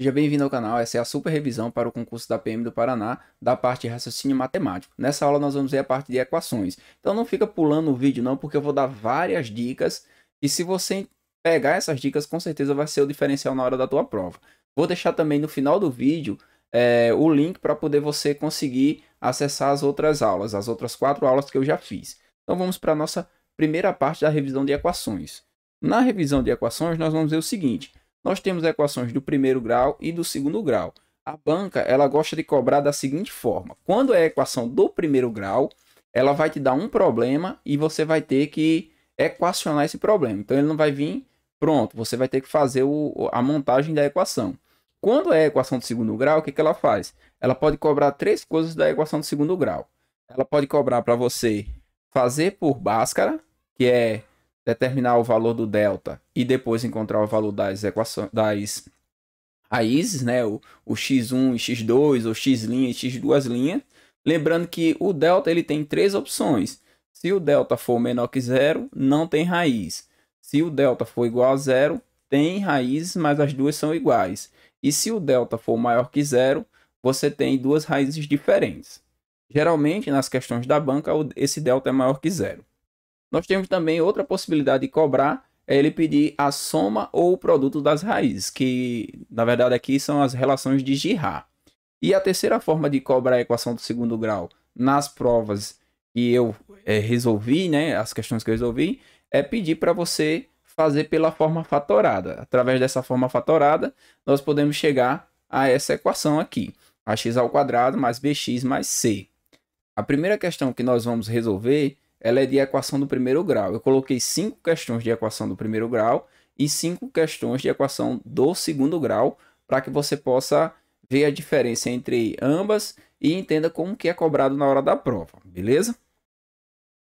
Seja bem-vindo ao canal, essa é a super revisão para o concurso da PM do Paraná, da parte de raciocínio matemático. Nessa aula nós vamos ver a parte de equações. Então não fica pulando o vídeo não, porque eu vou dar várias dicas, e se você pegar essas dicas, com certeza vai ser o diferencial na hora da tua prova. Vou deixar também no final do vídeo é, o link para poder você conseguir acessar as outras aulas, as outras quatro aulas que eu já fiz. Então vamos para a nossa primeira parte da revisão de equações. Na revisão de equações nós vamos ver o seguinte, nós temos equações do primeiro grau e do segundo grau. A banca ela gosta de cobrar da seguinte forma: quando é a equação do primeiro grau, ela vai te dar um problema e você vai ter que equacionar esse problema. Então ele não vai vir pronto, você vai ter que fazer o, a montagem da equação. Quando é a equação do segundo grau, o que, que ela faz? Ela pode cobrar três coisas da equação do segundo grau. Ela pode cobrar para você fazer por Bhaskara, que é determinar o valor do delta e depois encontrar o valor das equações das raízes, né? O, o x1 e x2 ou x' linha e x2 linha. Lembrando que o delta ele tem três opções. Se o delta for menor que zero, não tem raiz. Se o delta for igual a zero, tem raízes, mas as duas são iguais. E se o delta for maior que zero, você tem duas raízes diferentes. Geralmente, nas questões da banca, esse delta é maior que zero. Nós temos também outra possibilidade de cobrar, é ele pedir a soma ou o produto das raízes, que na verdade aqui são as relações de Girard. E a terceira forma de cobrar a equação do segundo grau nas provas que eu é, resolvi, né, as questões que eu resolvi, é pedir para você fazer pela forma fatorada. Através dessa forma fatorada, nós podemos chegar a essa equação aqui, ax ao quadrado mais bx mais c. A primeira questão que nós vamos resolver ela é de equação do primeiro grau. Eu coloquei cinco questões de equação do primeiro grau e cinco questões de equação do segundo grau para que você possa ver a diferença entre ambas e entenda como que é cobrado na hora da prova, beleza?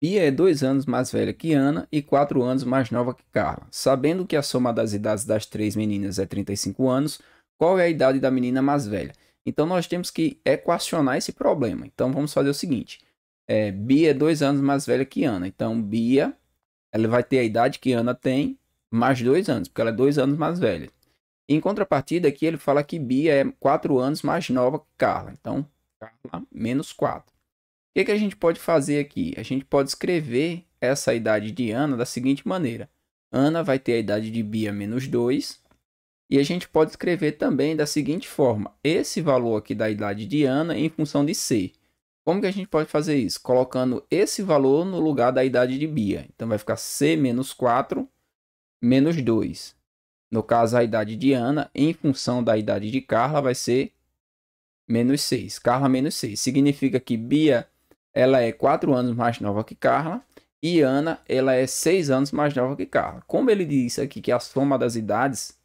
Pia é dois anos mais velha que Ana e quatro anos mais nova que Carla. Sabendo que a soma das idades das três meninas é 35 anos, qual é a idade da menina mais velha? Então nós temos que equacionar esse problema. Então vamos fazer o seguinte: é, Bia é dois anos mais velha que Ana. Então, Bia, ela vai ter a idade que Ana tem, mais dois anos, porque ela é dois anos mais velha. Em contrapartida, aqui ele fala que Bia é quatro anos mais nova que Carla. Então, Carla menos quatro. O que, que a gente pode fazer aqui? A gente pode escrever essa idade de Ana da seguinte maneira. Ana vai ter a idade de Bia menos dois, E a gente pode escrever também da seguinte forma. Esse valor aqui da idade de Ana em função de C. Como que a gente pode fazer isso? Colocando esse valor no lugar da idade de Bia. Então vai ficar C menos 4 menos 2. No caso, a idade de Ana, em função da idade de Carla, vai ser menos 6. Carla menos 6. Significa que Bia ela é 4 anos mais nova que Carla e Ana ela é 6 anos mais nova que Carla. Como ele disse aqui que a soma das idades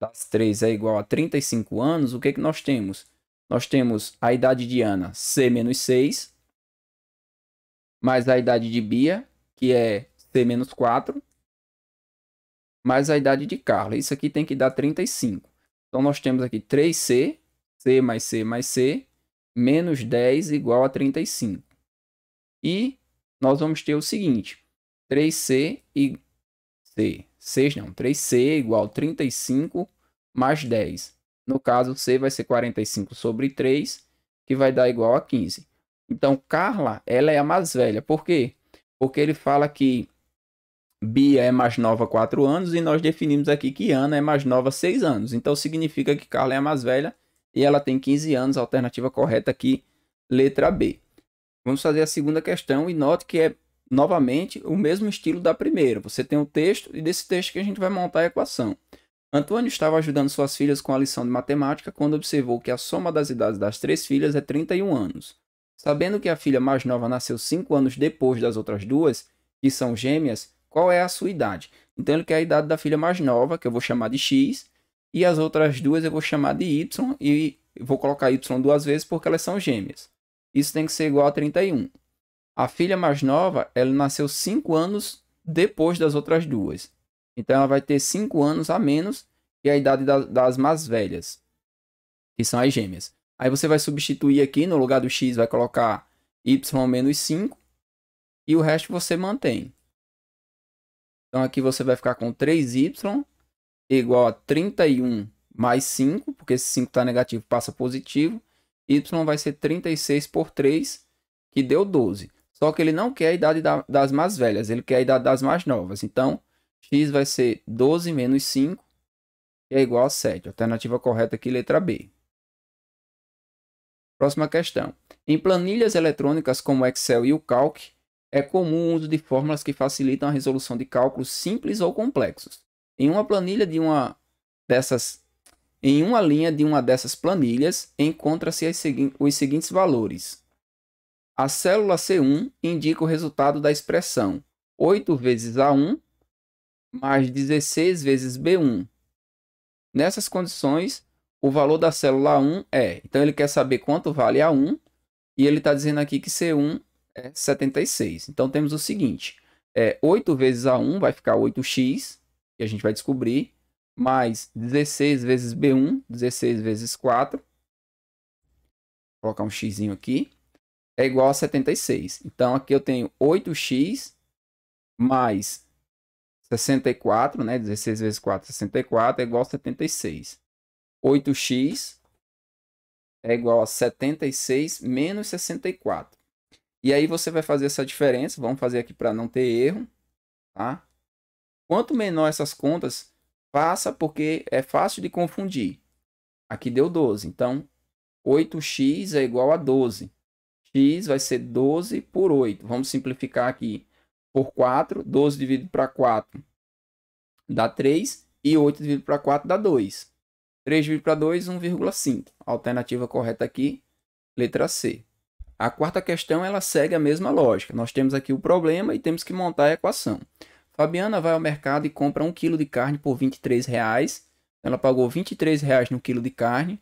das três é igual a 35 anos, o que, que nós temos? nós temos a idade de Ana, C menos 6, mais a idade de Bia, que é C menos 4, mais a idade de Carla. Isso aqui tem que dar 35. Então, nós temos aqui 3C, C mais C mais C, menos 10 igual a 35. E nós vamos ter o seguinte, 3C e C, 6 não, 3C igual a 35 mais 10. No caso, C vai ser 45 sobre 3, que vai dar igual a 15. Então, Carla, ela é a mais velha. Por quê? Porque ele fala que Bia é mais nova 4 anos e nós definimos aqui que Ana é mais nova 6 anos. Então, significa que Carla é a mais velha e ela tem 15 anos. Alternativa correta aqui, letra B. Vamos fazer a segunda questão e note que é novamente o mesmo estilo da primeira. Você tem o um texto e desse texto que a gente vai montar a equação. Antônio estava ajudando suas filhas com a lição de matemática quando observou que a soma das idades das três filhas é 31 anos. Sabendo que a filha mais nova nasceu cinco anos depois das outras duas, que são gêmeas, qual é a sua idade? Então ele quer a idade da filha mais nova, que eu vou chamar de X, e as outras duas eu vou chamar de Y, e vou colocar Y duas vezes porque elas são gêmeas. Isso tem que ser igual a 31. A filha mais nova, ela nasceu cinco anos depois das outras duas. Então ela vai ter 5 anos a menos que a idade da, das mais velhas, que são as gêmeas. Aí você vai substituir aqui, no lugar do x vai colocar y menos 5 e o resto você mantém. Então aqui você vai ficar com 3y igual a 31 mais 5, porque esse 5 está negativo passa positivo. y vai ser 36 por 3, que deu 12. Só que ele não quer a idade da, das mais velhas, ele quer a idade das mais novas. Então, x vai ser 12 menos 5, que é igual a 7. Alternativa correta aqui, letra B. Próxima questão. Em planilhas eletrônicas como o Excel e o Calc, é comum o uso de fórmulas que facilitam a resolução de cálculos simples ou complexos. Em uma planilha de uma dessas em uma linha de uma dessas planilhas encontra-se segui os seguintes valores. A célula C1 indica o resultado da expressão 8 vezes A1 mais 16 vezes B1. Nessas condições, o valor da célula 1 é. Então, ele quer saber quanto vale A1, e ele está dizendo aqui que C1 é 76. Então, temos o seguinte: é, 8 vezes A1 vai ficar 8x, que a gente vai descobrir, mais 16 vezes B1, 16 vezes 4. Vou colocar um x aqui. É igual a 76. Então, aqui eu tenho 8x mais 64, né? 16 vezes 4, 64 é igual a 76. 8x é igual a 76 menos 64. E aí você vai fazer essa diferença, vamos fazer aqui para não ter erro, tá? Quanto menor essas contas, faça porque é fácil de confundir. Aqui deu 12, então 8x é igual a 12. x vai ser 12 por 8. Vamos simplificar aqui por 4, 12 dividido para 4 dá 3 e 8 dividido para 4 dá 2. 3 dividido para 2, 1,5. Alternativa correta aqui, letra C. A quarta questão ela segue a mesma lógica. Nós temos aqui o problema e temos que montar a equação. Fabiana vai ao mercado e compra 1 kg de carne por R$ reais. Ela pagou R$ reais no quilo de carne,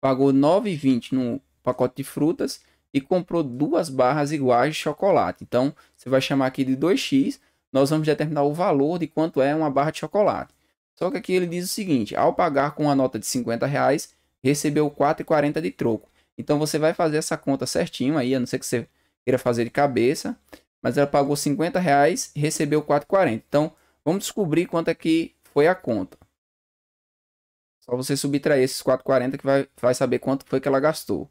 pagou R$ 9,20 no pacote de frutas e comprou duas barras iguais de chocolate. Então, você vai chamar aqui de 2x, nós vamos determinar o valor de quanto é uma barra de chocolate. Só que aqui ele diz o seguinte, ao pagar com a nota de 50 reais, recebeu 4,40 de troco. Então, você vai fazer essa conta certinho aí, a não ser que você queira fazer de cabeça, mas ela pagou 50 reais e recebeu 4,40. Então, vamos descobrir quanto é que foi a conta. Só você subtrair esses 4,40 que vai, vai saber quanto foi que ela gastou.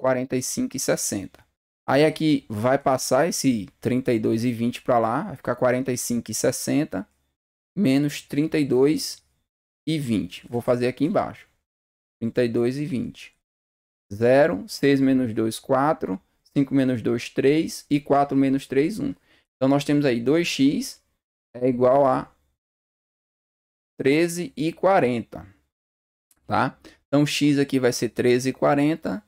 45 e 60. Aí aqui vai passar esse 32 e 20 para lá, vai ficar 45 e 60 menos 32 e 20. Vou fazer aqui embaixo. 32 e 20. 0, 6 menos 2, 4, 5 menos 2, 3 e 4 menos 3, 1. Então nós temos aí 2x é igual a 13 e 40, tá? Então x aqui vai ser 13 e 40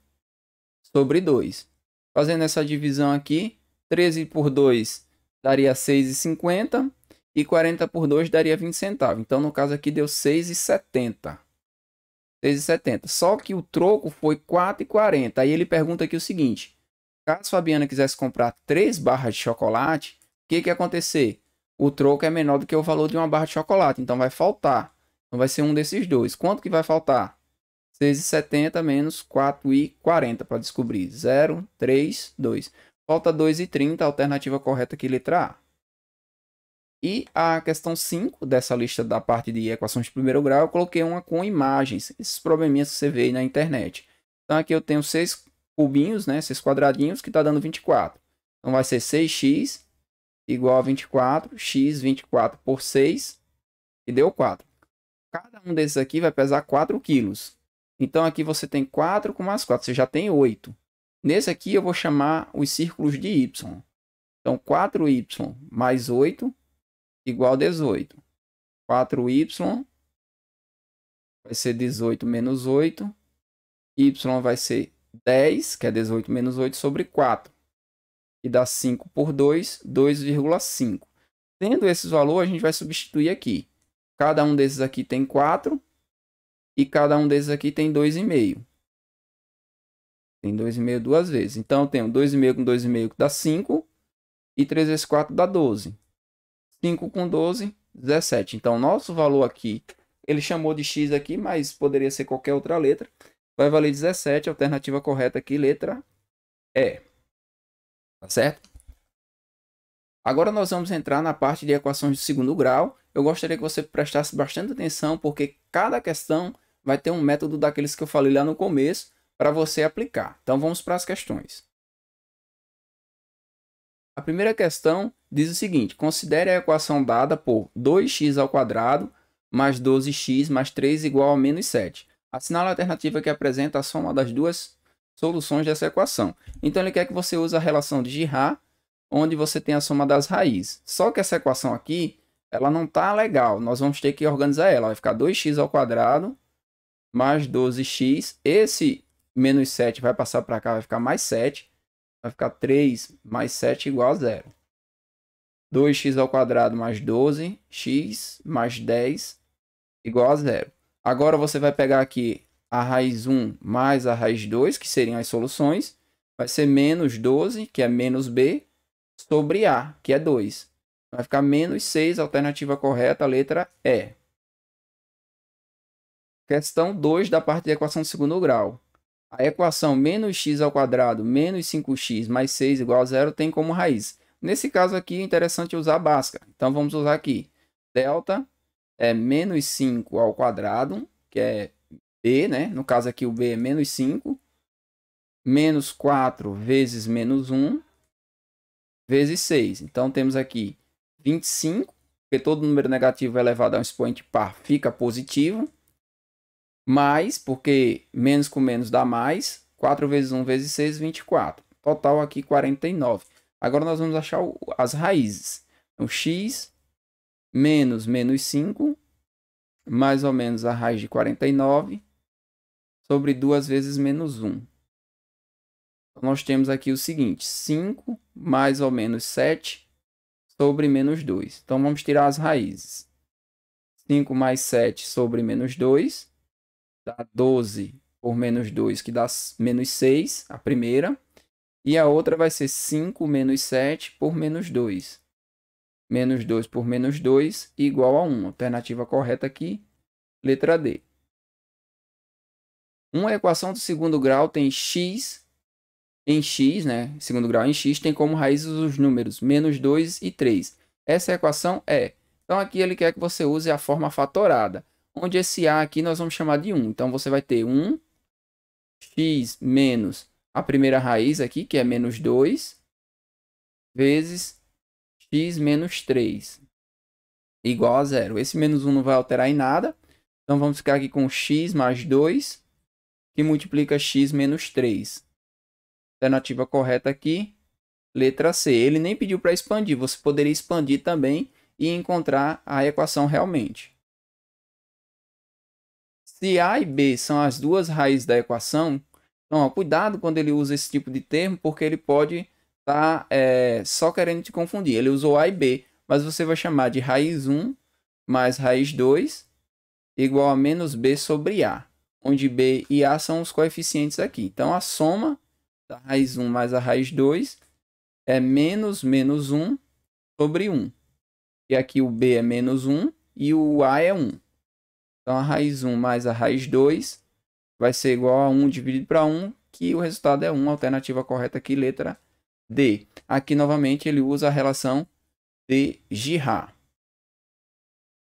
sobre 2. Fazendo essa divisão aqui, 13 por 2 daria 6,50 e 40 por 2 daria 20 centavos. Então, no caso aqui, deu 6,70. 6,70. Só que o troco foi 4,40. Aí ele pergunta aqui o seguinte. Caso a Fabiana quisesse comprar 3 barras de chocolate, o que, que ia acontecer? O troco é menor do que o valor de uma barra de chocolate. Então, vai faltar. Então, vai ser um desses dois. Quanto que vai faltar? 6,70 menos 4,40 para descobrir. 0, 3, 2. Falta 2,30, a alternativa correta aqui, letra A. E a questão 5 dessa lista da parte de equações de primeiro grau, eu coloquei uma com imagens, esses probleminhas que você vê aí na internet. Então aqui eu tenho 6 cubinhos, né, 6 quadradinhos, que está dando 24. Então vai ser 6x igual a 24, x 24 por 6, que deu 4. Cada um desses aqui vai pesar 4 quilos. Então aqui você tem 4 com mais 4, você já tem 8. Nesse aqui eu vou chamar os círculos de y. Então 4y mais 8 igual a 18. 4y vai ser 18 menos 8. y vai ser 10, que é 18 menos 8, sobre 4. E dá 5 por 2, 2,5. Tendo esses valores, a gente vai substituir aqui. Cada um desses aqui tem 4. E cada um desses aqui tem 2,5. Tem 2,5 duas vezes. Então, eu tenho 2,5 com 2,5 que dá 5. E 3 vezes 4 dá 12. 5 com 12, 17. Então, nosso valor aqui, ele chamou de x aqui, mas poderia ser qualquer outra letra. Vai valer 17. A alternativa correta aqui, letra E. Tá certo? Agora nós vamos entrar na parte de equações de segundo grau. Eu gostaria que você prestasse bastante atenção, porque cada questão vai ter um método daqueles que eu falei lá no começo para você aplicar. Então vamos para as questões. A primeira questão diz o seguinte: considere a equação dada por 2x ao quadrado mais 12x mais 3 igual a menos 7. Assinale a alternativa que apresenta a soma das duas soluções dessa equação. Então ele quer que você use a relação de Girard, onde você tem a soma das raízes. Só que essa equação aqui, ela não está legal. Nós vamos ter que organizar ela. Vai ficar 2x ao quadrado mais 12x. Esse menos 7 vai passar para cá, vai ficar mais 7. Vai ficar 3 mais 7 igual a zero. 2x ao quadrado mais 12x mais 10 igual a zero. Agora você vai pegar aqui a raiz 1 mais a raiz 2, que seriam as soluções. Vai ser menos 12, que é menos b, sobre a, que é 2. Vai ficar menos 6, alternativa correta, letra E. Questão 2 da parte da equação de segundo grau. A equação menos x ao quadrado menos 5x mais 6 igual a zero tem como raiz. Nesse caso aqui é interessante usar a Bhaskara. Então vamos usar aqui. Delta é menos 5 ao quadrado, que é b, né? No caso aqui o b é menos 5. Menos 4 vezes menos 1 vezes 6. Então temos aqui 25, porque todo número negativo elevado a um expoente par fica positivo mais, porque menos com menos dá mais, 4 vezes 1 vezes 6, 24. Total aqui 49. Agora nós vamos achar as raízes. Então, x menos menos 5, mais ou menos a raiz de 49, sobre 2 vezes menos 1. Então, nós temos aqui o seguinte, 5 mais ou menos 7 sobre menos 2. Então, vamos tirar as raízes. 5 mais 7 sobre menos 2 dá 12 por menos 2, que dá menos 6, a primeira. E a outra vai ser 5 menos 7 por menos 2. Menos 2 por menos 2 igual a 1. Alternativa correta aqui, letra D. Uma equação de segundo grau tem x em x, né? Segundo grau em x tem como raízes os números menos 2 e 3. Essa equação é. Então aqui ele quer que você use a forma fatorada onde esse A aqui nós vamos chamar de 1. Então, você vai ter 1, x menos a primeira raiz aqui, que é menos 2, vezes x menos 3, igual a zero. Esse menos 1 não vai alterar em nada. Então, vamos ficar aqui com x mais 2, que multiplica x menos 3. Alternativa correta aqui, letra C. Ele nem pediu para expandir, você poderia expandir também e encontrar a equação realmente. Se A e B são as duas raízes da equação, então, ó, cuidado quando ele usa esse tipo de termo, porque ele pode estar tá, é, só querendo te confundir. Ele usou A e B, mas você vai chamar de raiz 1 mais raiz 2 igual a menos B sobre A, onde B e A são os coeficientes aqui. Então, a soma da raiz 1 mais a raiz 2 é menos menos 1 sobre 1. E aqui o B é menos 1 e o A é 1. Então, a raiz 1 mais a raiz 2 vai ser igual a 1 dividido para 1, que o resultado é 1, alternativa correta aqui, letra D. Aqui, novamente, ele usa a relação de Girard.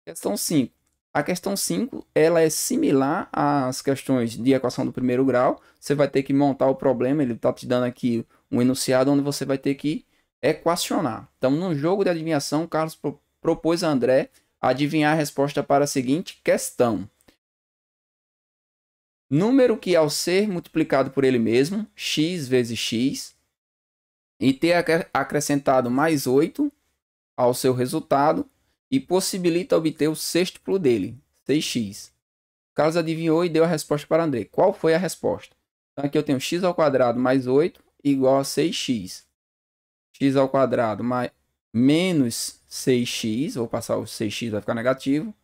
Questão 5. A questão 5 ela é similar às questões de equação do primeiro grau. Você vai ter que montar o problema, ele está te dando aqui um enunciado onde você vai ter que equacionar. Então, no jogo de adivinhação, Carlos propôs a André adivinhar a resposta para a seguinte questão. Número que, ao ser multiplicado por ele mesmo, x vezes x, e ter acrescentado mais 8 ao seu resultado, e possibilita obter o sextuplo dele, 6x. Carlos adivinhou e deu a resposta para André. Qual foi a resposta? Então aqui eu tenho x ao quadrado mais 8 igual a 6x. x ao quadrado mais menos 6x, vou passar o 6x, vai ficar negativo,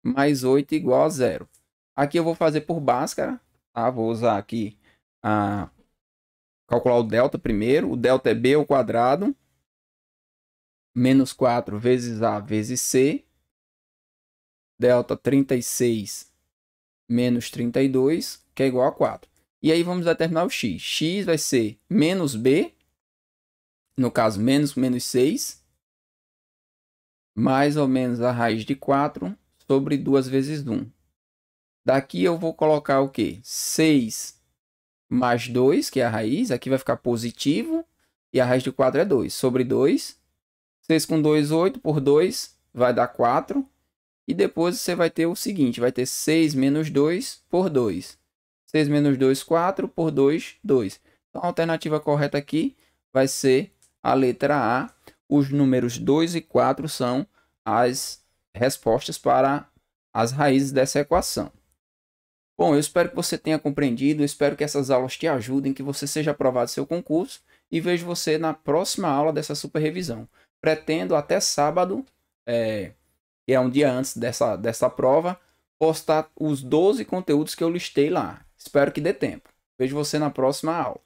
mais 8 igual a zero. Aqui eu vou fazer por báscara, tá? Vou usar aqui a ah, calcular o delta primeiro. O delta é b ao quadrado menos 4 vezes a vezes c. Delta 36 menos 32, que é igual a 4. E aí vamos determinar o x. x vai ser menos b, no caso menos menos 6, mais ou menos a raiz de 4 sobre 2 vezes 1. Daqui eu vou colocar o quê? 6 mais 2, que é a raiz. Aqui vai ficar positivo. E a raiz de 4 é 2. Sobre 2. 6 com 2, 8. Por 2 vai dar 4. E depois você vai ter o seguinte. Vai ter 6 menos 2 por 2. 6 menos 2, 4. Por 2, 2. Então, a alternativa correta aqui vai ser a letra A. Os números 2 e 4 são as respostas para as raízes dessa equação. Bom, eu espero que você tenha compreendido, espero que essas aulas te ajudem, que você seja aprovado no seu concurso e vejo você na próxima aula dessa super revisão. Pretendo até sábado, é, que é um dia antes dessa, dessa prova, postar os 12 conteúdos que eu listei lá. Espero que dê tempo. Vejo você na próxima aula.